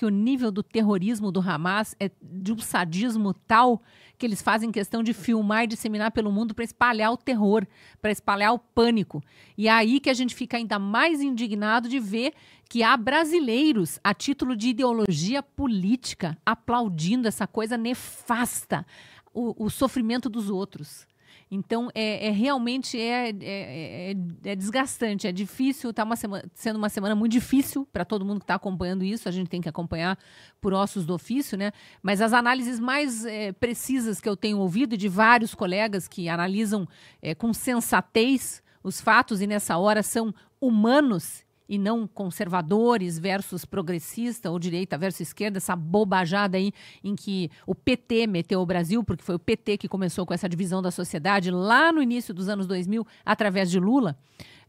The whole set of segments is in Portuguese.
que o nível do terrorismo do Hamas é de um sadismo tal que eles fazem questão de filmar e disseminar pelo mundo para espalhar o terror, para espalhar o pânico. E é aí que a gente fica ainda mais indignado de ver que há brasileiros, a título de ideologia política, aplaudindo essa coisa nefasta, o, o sofrimento dos outros. Então, é, é realmente é, é, é, é desgastante, é difícil, está sendo uma semana muito difícil para todo mundo que está acompanhando isso, a gente tem que acompanhar por ossos do ofício, né? Mas as análises mais é, precisas que eu tenho ouvido de vários colegas que analisam é, com sensatez os fatos e nessa hora são humanos e não conservadores versus progressista ou direita versus esquerda, essa bobajada aí em que o PT meteu o Brasil, porque foi o PT que começou com essa divisão da sociedade lá no início dos anos 2000 através de Lula.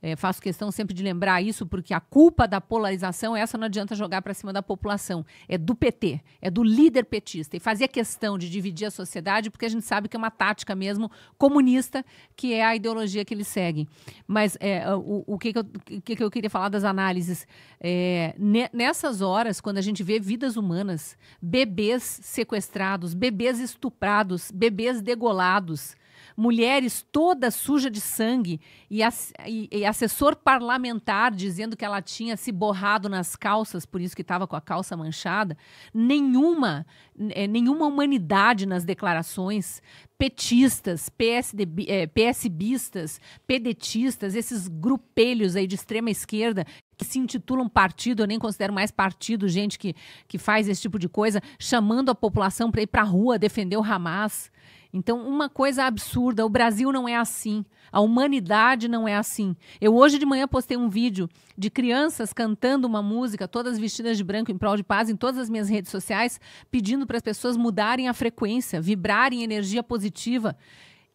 É, faço questão sempre de lembrar isso, porque a culpa da polarização, essa não adianta jogar para cima da população. É do PT, é do líder petista. E fazia questão de dividir a sociedade, porque a gente sabe que é uma tática mesmo comunista, que é a ideologia que eles seguem. Mas é, o, o, que, que, eu, o que, que eu queria falar das análises? É, nessas horas, quando a gente vê vidas humanas, bebês sequestrados, bebês estuprados, bebês degolados, mulheres todas sujas de sangue e, e, e assessor parlamentar dizendo que ela tinha se borrado nas calças, por isso que estava com a calça manchada. Nenhuma, é, nenhuma humanidade nas declarações petistas, PSDB, é, PSBistas, pedetistas, esses grupelhos aí de extrema esquerda que se intitulam partido, eu nem considero mais partido, gente que, que faz esse tipo de coisa, chamando a população para ir para a rua defender o Hamas. Então, uma coisa absurda, o Brasil não é assim, a humanidade não é assim. Eu hoje de manhã postei um vídeo de crianças cantando uma música, todas vestidas de branco em prol de paz, em todas as minhas redes sociais, pedindo para as pessoas mudarem a frequência, vibrarem energia positiva.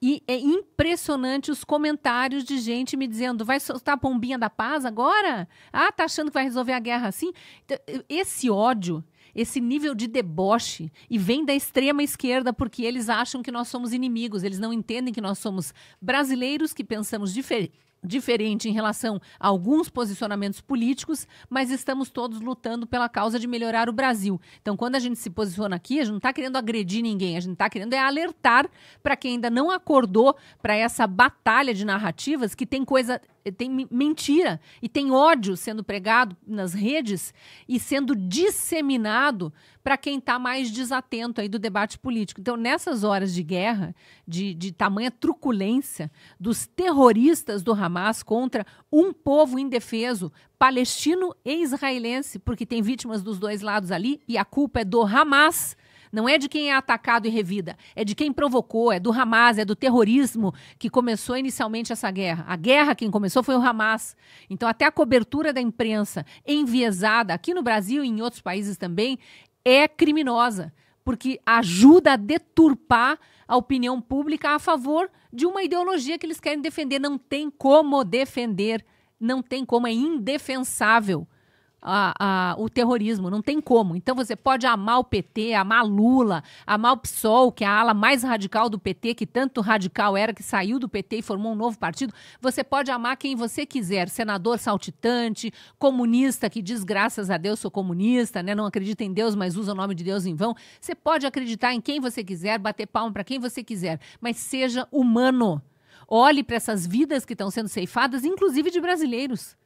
E é impressionante os comentários de gente me dizendo: vai soltar a pombinha da paz agora? Ah, tá achando que vai resolver a guerra assim? Então, esse ódio esse nível de deboche e vem da extrema esquerda porque eles acham que nós somos inimigos, eles não entendem que nós somos brasileiros que pensamos diferente diferente em relação a alguns posicionamentos políticos, mas estamos todos lutando pela causa de melhorar o Brasil. Então, quando a gente se posiciona aqui, a gente não está querendo agredir ninguém, a gente está querendo é alertar para quem ainda não acordou para essa batalha de narrativas que tem coisa eh, tem mentira e tem ódio sendo pregado nas redes e sendo disseminado para quem está mais desatento aí do debate político. Então, nessas horas de guerra, de, de tamanha truculência dos terroristas do Hamas contra um povo indefeso, palestino e israelense, porque tem vítimas dos dois lados ali, e a culpa é do Hamas não é de quem é atacado e revida, é de quem provocou, é do Hamas, é do terrorismo que começou inicialmente essa guerra. A guerra quem começou foi o Hamas. Então até a cobertura da imprensa enviesada aqui no Brasil e em outros países também é criminosa, porque ajuda a deturpar a opinião pública a favor de uma ideologia que eles querem defender. Não tem como defender, não tem como, é indefensável a, a, o terrorismo, não tem como. Então você pode amar o PT, amar Lula, amar o PSOL, que é a ala mais radical do PT, que tanto radical era que saiu do PT e formou um novo partido. Você pode amar quem você quiser, senador saltitante, comunista que diz graças a Deus sou comunista, né? não acredita em Deus, mas usa o nome de Deus em vão. Você pode acreditar em quem você quiser, bater palma para quem você quiser, mas seja humano. Olhe para essas vidas que estão sendo ceifadas, inclusive de brasileiros.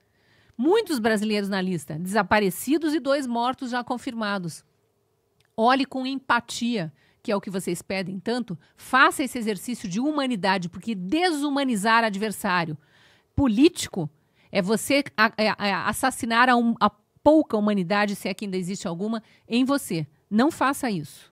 Muitos brasileiros na lista, desaparecidos e dois mortos já confirmados. Olhe com empatia, que é o que vocês pedem tanto. Faça esse exercício de humanidade, porque desumanizar adversário político é você é, é, assassinar a, um, a pouca humanidade, se é que ainda existe alguma, em você. Não faça isso.